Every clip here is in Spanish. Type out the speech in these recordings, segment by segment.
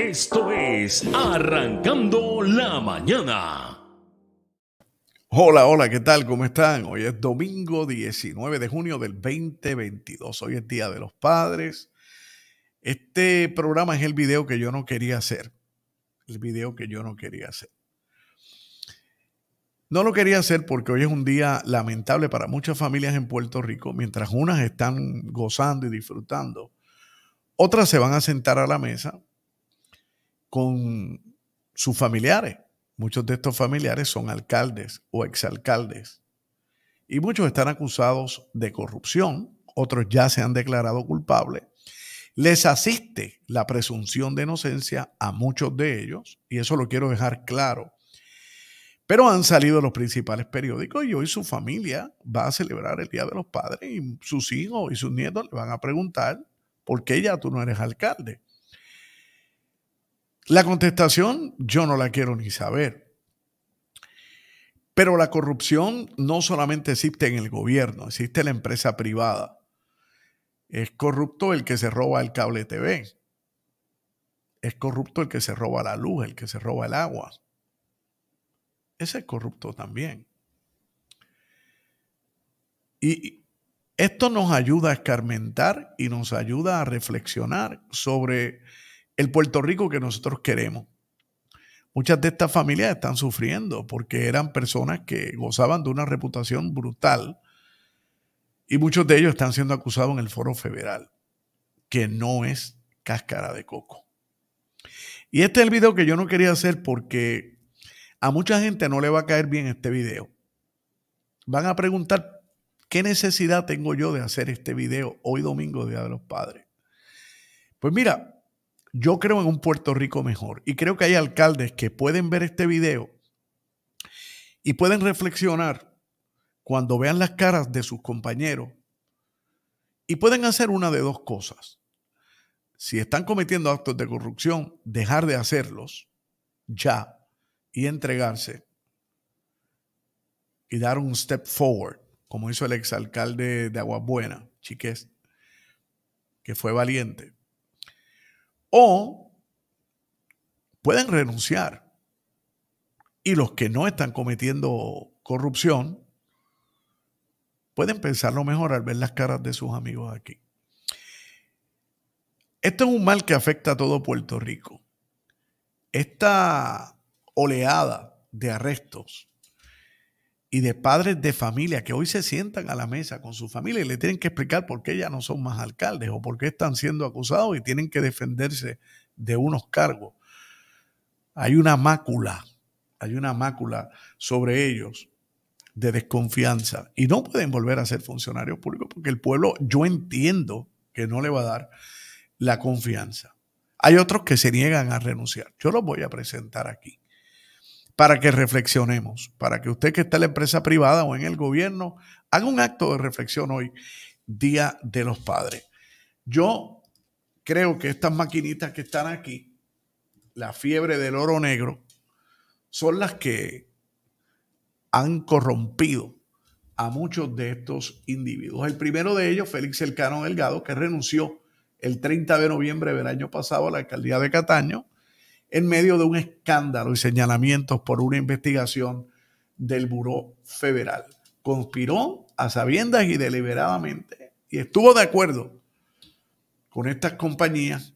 Esto es Arrancando la Mañana. Hola, hola, ¿qué tal? ¿Cómo están? Hoy es domingo 19 de junio del 2022. Hoy es Día de los Padres. Este programa es el video que yo no quería hacer. El video que yo no quería hacer. No lo quería hacer porque hoy es un día lamentable para muchas familias en Puerto Rico. Mientras unas están gozando y disfrutando, otras se van a sentar a la mesa con sus familiares. Muchos de estos familiares son alcaldes o exalcaldes. Y muchos están acusados de corrupción, otros ya se han declarado culpables. Les asiste la presunción de inocencia a muchos de ellos, y eso lo quiero dejar claro. Pero han salido los principales periódicos y hoy su familia va a celebrar el Día de los Padres y sus hijos y sus nietos le van a preguntar, ¿por qué ya tú no eres alcalde? La contestación yo no la quiero ni saber. Pero la corrupción no solamente existe en el gobierno, existe en la empresa privada. Es corrupto el que se roba el cable TV. Es corrupto el que se roba la luz, el que se roba el agua. Ese es corrupto también. Y esto nos ayuda a escarmentar y nos ayuda a reflexionar sobre el Puerto Rico que nosotros queremos. Muchas de estas familias están sufriendo porque eran personas que gozaban de una reputación brutal y muchos de ellos están siendo acusados en el foro federal, que no es cáscara de coco. Y este es el video que yo no quería hacer porque a mucha gente no le va a caer bien este video. Van a preguntar, ¿qué necesidad tengo yo de hacer este video hoy domingo, Día de los Padres? Pues mira, yo creo en un Puerto Rico mejor y creo que hay alcaldes que pueden ver este video y pueden reflexionar cuando vean las caras de sus compañeros y pueden hacer una de dos cosas. Si están cometiendo actos de corrupción, dejar de hacerlos ya y entregarse y dar un step forward, como hizo el exalcalde de Aguabuena, Chiqués, que fue valiente. O pueden renunciar. Y los que no están cometiendo corrupción pueden pensarlo mejor al ver las caras de sus amigos aquí. Esto es un mal que afecta a todo Puerto Rico. Esta oleada de arrestos y de padres de familia que hoy se sientan a la mesa con su familia y le tienen que explicar por qué ya no son más alcaldes o por qué están siendo acusados y tienen que defenderse de unos cargos. Hay una mácula, hay una mácula sobre ellos de desconfianza y no pueden volver a ser funcionarios públicos porque el pueblo, yo entiendo que no le va a dar la confianza. Hay otros que se niegan a renunciar. Yo los voy a presentar aquí para que reflexionemos, para que usted que está en la empresa privada o en el gobierno haga un acto de reflexión hoy, Día de los Padres. Yo creo que estas maquinitas que están aquí, la fiebre del oro negro, son las que han corrompido a muchos de estos individuos. El primero de ellos, Félix Elcano Delgado, que renunció el 30 de noviembre del año pasado a la alcaldía de Cataño en medio de un escándalo y señalamientos por una investigación del Buró Federal. Conspiró a sabiendas y deliberadamente y estuvo de acuerdo con estas compañías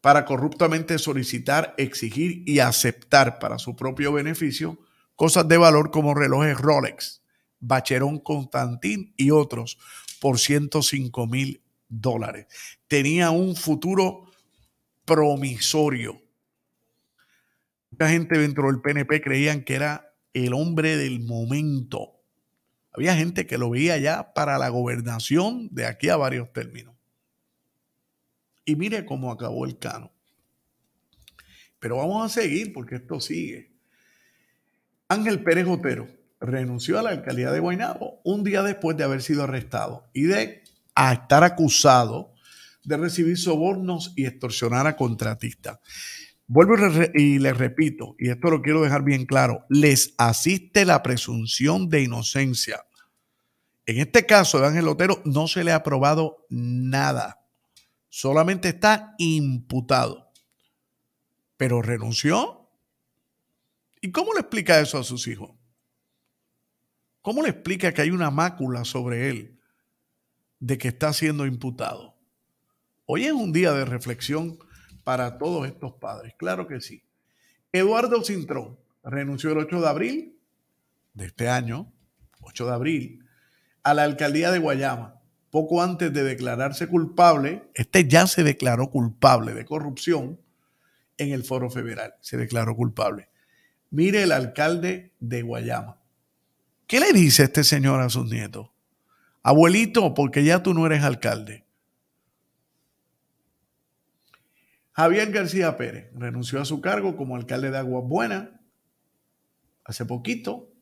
para corruptamente solicitar, exigir y aceptar para su propio beneficio cosas de valor como relojes Rolex, Bacherón Constantín y otros por 105 mil dólares. Tenía un futuro promisorio Mucha gente dentro del PNP creían que era el hombre del momento. Había gente que lo veía ya para la gobernación de aquí a varios términos. Y mire cómo acabó el cano. Pero vamos a seguir porque esto sigue. Ángel Pérez Otero renunció a la alcaldía de Guaynabo un día después de haber sido arrestado y de estar acusado de recibir sobornos y extorsionar a contratistas. Vuelvo y, les repito, y esto lo quiero dejar bien claro, les asiste la presunción de inocencia. En este caso de Ángel Otero no se le ha probado nada, solamente está imputado, pero renunció. ¿Y cómo le explica eso a sus hijos? ¿Cómo le explica que hay una mácula sobre él de que está siendo imputado? Hoy es un día de reflexión para todos estos padres. Claro que sí. Eduardo Cintrón renunció el 8 de abril de este año, 8 de abril, a la alcaldía de Guayama, poco antes de declararse culpable. Este ya se declaró culpable de corrupción en el foro federal. Se declaró culpable. Mire el alcalde de Guayama. ¿Qué le dice este señor a sus nietos? Abuelito, porque ya tú no eres alcalde. Javier García Pérez renunció a su cargo como alcalde de Aguas Buenas hace poquito,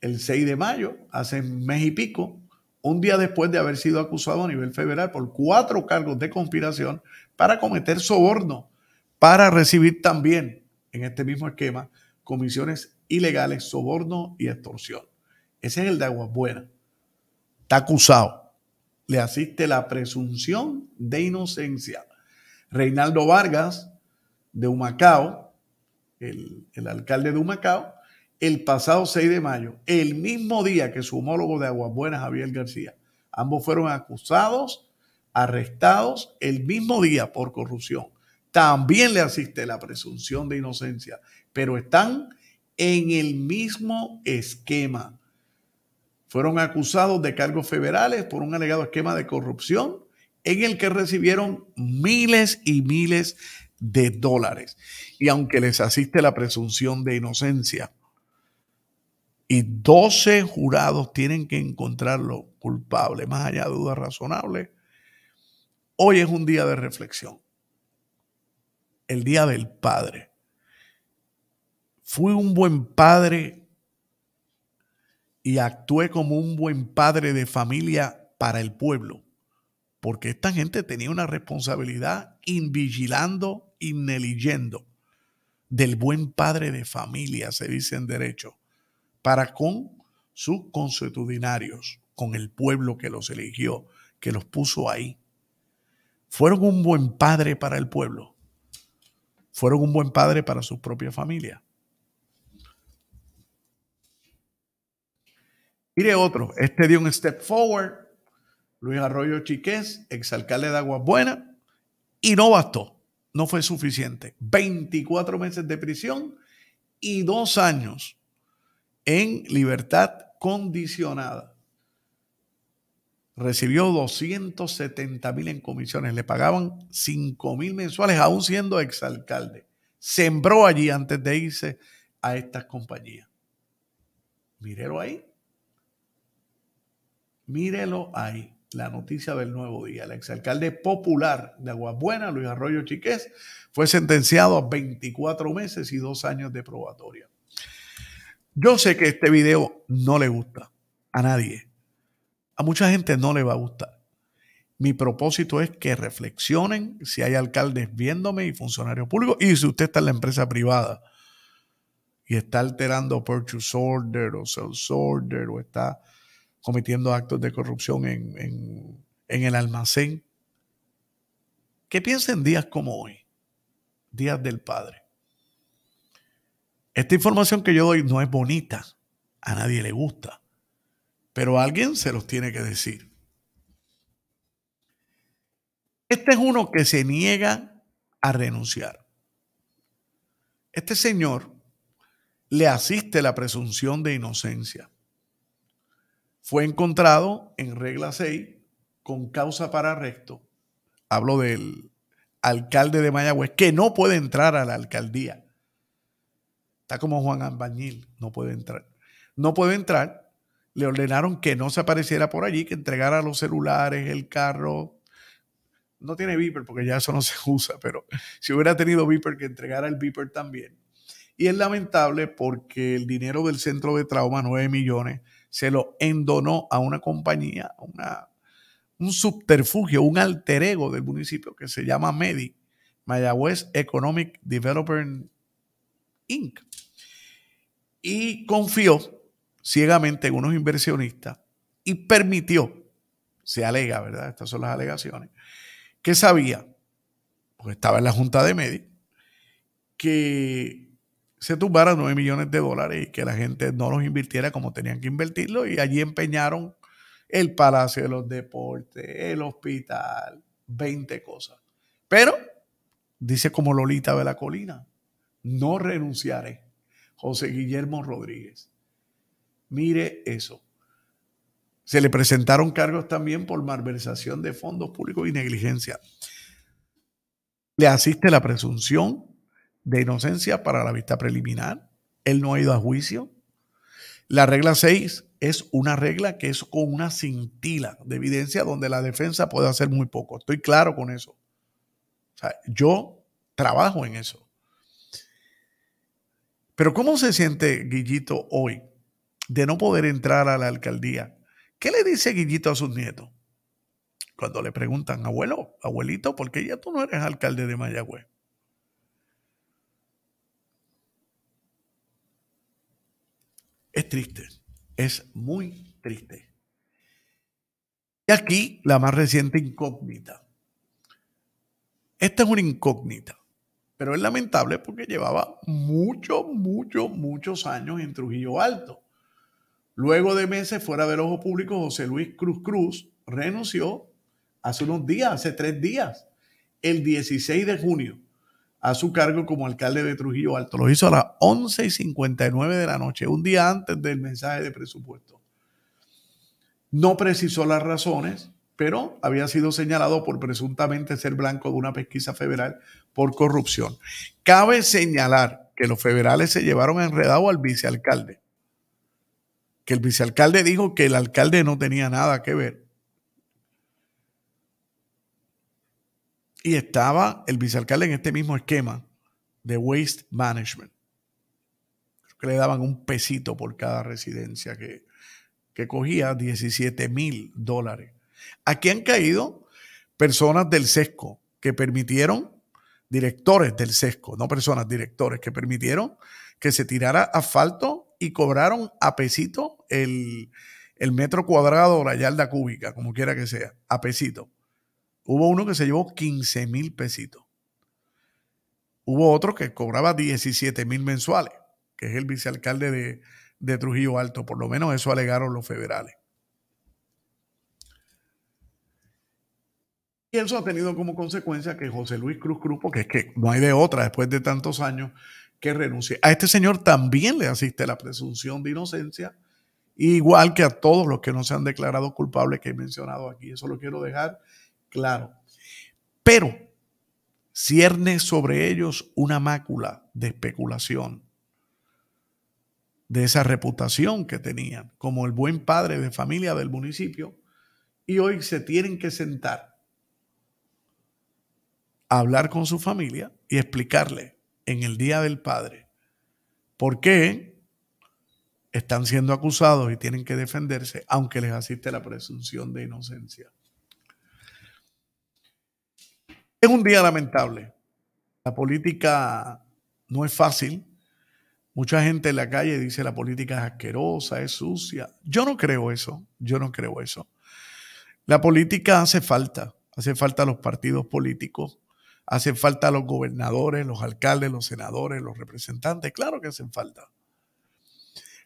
el 6 de mayo, hace mes y pico, un día después de haber sido acusado a nivel federal por cuatro cargos de conspiración para cometer soborno, para recibir también en este mismo esquema comisiones ilegales, soborno y extorsión. Ese es el de Aguas Buenas. Está acusado. Le asiste la presunción de inocencia. Reinaldo Vargas de Humacao, el, el alcalde de Humacao, el pasado 6 de mayo, el mismo día que su homólogo de Aguabuena, Javier García. Ambos fueron acusados, arrestados el mismo día por corrupción. También le asiste la presunción de inocencia, pero están en el mismo esquema. Fueron acusados de cargos federales por un alegado esquema de corrupción en el que recibieron miles y miles de dólares. Y aunque les asiste la presunción de inocencia, y 12 jurados tienen que encontrarlo culpable, más allá de dudas razonables, hoy es un día de reflexión, el día del Padre. Fui un buen padre y actué como un buen padre de familia para el pueblo porque esta gente tenía una responsabilidad invigilando, ineligiendo del buen padre de familia, se dice en derecho, para con sus consuetudinarios, con el pueblo que los eligió, que los puso ahí. Fueron un buen padre para el pueblo. Fueron un buen padre para su propia familia. Mire otro, este dio un step forward Luis Arroyo Chiqués, exalcalde de Aguas Buenas, y no bastó, no fue suficiente. 24 meses de prisión y dos años en libertad condicionada. Recibió 270 mil en comisiones, le pagaban 5 mil mensuales, aún siendo exalcalde. Sembró allí antes de irse a estas compañías. Mírelo ahí. Mírelo ahí la noticia del nuevo día. El exalcalde popular de Aguabuena, Luis Arroyo Chiqués, fue sentenciado a 24 meses y dos años de probatoria. Yo sé que este video no le gusta a nadie. A mucha gente no le va a gustar. Mi propósito es que reflexionen si hay alcaldes viéndome y funcionarios públicos y si usted está en la empresa privada y está alterando purchase order o sales order o está cometiendo actos de corrupción en, el almacén. Que piensen días como hoy? Días del Padre. Esta información que yo doy no es bonita, a nadie le gusta, pero alguien se los tiene que decir. Este es uno que se niega a renunciar. Este señor le asiste la presunción de inocencia fue encontrado en regla 6 con causa para arresto. Hablo del alcalde de Mayagüez, que no puede entrar a la alcaldía. Está como Juan Albañil, no puede entrar. No puede entrar. Le ordenaron que no se apareciera por allí, que entregara los celulares, el carro. No tiene viper porque ya eso no se usa, pero si hubiera tenido viper que entregara el viper también. Y es lamentable porque el dinero del centro de trauma, 9 millones, se lo endonó a una compañía, una, un subterfugio, un alter ego del municipio que se llama MEDI, Mayagüez Economic Developer Inc. Y confió ciegamente en unos inversionistas y permitió, se alega, ¿verdad? Estas son las alegaciones, que sabía, porque estaba en la junta de MEDI, que se tumbaran 9 millones de dólares y que la gente no los invirtiera como tenían que invertirlo y allí empeñaron el Palacio de los Deportes, el hospital, 20 cosas. Pero, dice como Lolita de la Colina, no renunciaré. José Guillermo Rodríguez. Mire eso. Se le presentaron cargos también por malversación de fondos públicos y negligencia. Le asiste la presunción de inocencia para la vista preliminar. Él no ha ido a juicio. La regla 6 es una regla que es con una cintila de evidencia donde la defensa puede hacer muy poco. Estoy claro con eso. yo trabajo en eso. Pero ¿cómo se siente Guillito hoy de no poder entrar a la alcaldía? ¿Qué le dice Guillito a sus nietos? Cuando le preguntan, abuelo, abuelito, ¿por qué ya tú no eres alcalde de Mayagüez? Es triste, es muy triste. Y aquí la más reciente incógnita. Esta es una incógnita, pero es lamentable porque llevaba muchos, muchos, muchos años en Trujillo Alto. Luego de meses fuera del ojo público, José Luis Cruz Cruz renunció hace unos días, hace tres días, el 16 de junio a su cargo como alcalde de Trujillo Alto. Lo hizo a las 11 y 59 de la noche, un día antes del mensaje de presupuesto. No precisó las razones, pero había sido señalado por presuntamente ser blanco de una pesquisa federal por corrupción. Cabe señalar que los federales se llevaron enredado al vicealcalde, que el vicealcalde dijo que el alcalde no tenía nada que ver Y estaba el vicealcalde en este mismo esquema de waste management. que le daban un pesito por cada residencia que, cogía 17 mil dólares. Aquí han caído personas del sesco que permitieron, directores del sesco, no personas, directores, que permitieron que se tirara asfalto y cobraron a pesito el, el metro cuadrado o la yarda cúbica, como quiera que sea, a pesito. Hubo uno que se llevó 15 mil pesitos. Hubo otro que cobraba 17 mil mensuales, que es el vicealcalde de, de Trujillo Alto. Por lo menos eso alegaron los federales. Y eso ha tenido como consecuencia que José Luis Cruz Cruz, que es que no hay de otra después de tantos años, que renuncie. A este señor también le asiste la presunción de inocencia, igual que a todos los que no se han declarado culpables que he mencionado aquí. Eso lo quiero dejar claro. Pero cierne sobre ellos una mácula de especulación de esa reputación que tenían como el buen padre de familia del municipio y hoy se tienen que sentar a hablar con su familia y explicarle en el Día del Padre por qué están siendo acusados y tienen que defenderse aunque les asiste la presunción de inocencia. Es un día lamentable. La política no es fácil. Mucha gente en la calle dice la política es asquerosa, es sucia. Yo no creo eso, yo no creo eso. La política hace falta, hace falta los partidos políticos, hacen falta los gobernadores, los alcaldes, los senadores, los representantes, claro que hacen falta.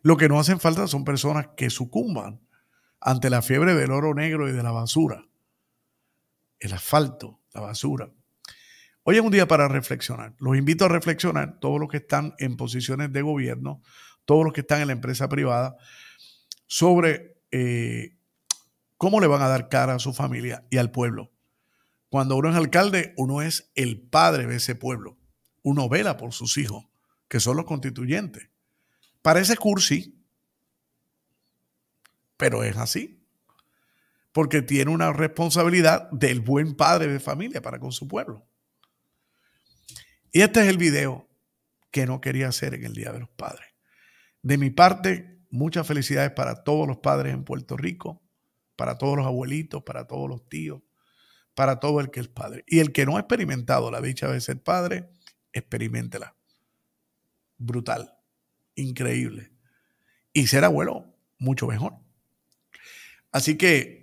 Lo que no hacen falta son personas que sucumban ante la fiebre del oro negro y de la basura, el asfalto, la basura. Hoy es un día para reflexionar. Los invito a reflexionar, todos los que están en posiciones de gobierno, todos los que están en la empresa privada, sobre eh, cómo le van a dar cara a su familia y al pueblo. Cuando uno es alcalde, uno es el padre de ese pueblo. Uno vela por sus hijos, que son los constituyentes. Parece cursi, pero es así porque tiene una responsabilidad del buen padre de familia para con su pueblo. Y este es el video que no quería hacer en el Día de los Padres. De mi parte, muchas felicidades para todos los padres en Puerto Rico, para todos los abuelitos, para todos los tíos, para todo el que es padre. Y el que no ha experimentado la dicha de ser padre, experimentela. Brutal, increíble. Y ser abuelo, mucho mejor. Así que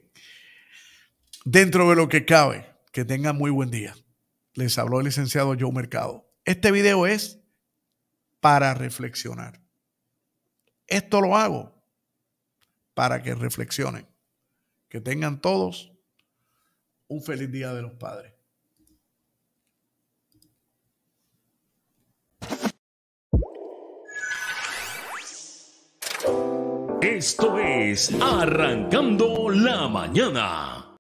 dentro de lo que cabe. Que tengan muy buen día. Les habló el licenciado Joe Mercado. Este video es para reflexionar. Esto lo hago para que reflexionen. Que tengan todos un feliz Día de los Padres. Esto es Arrancando la Mañana.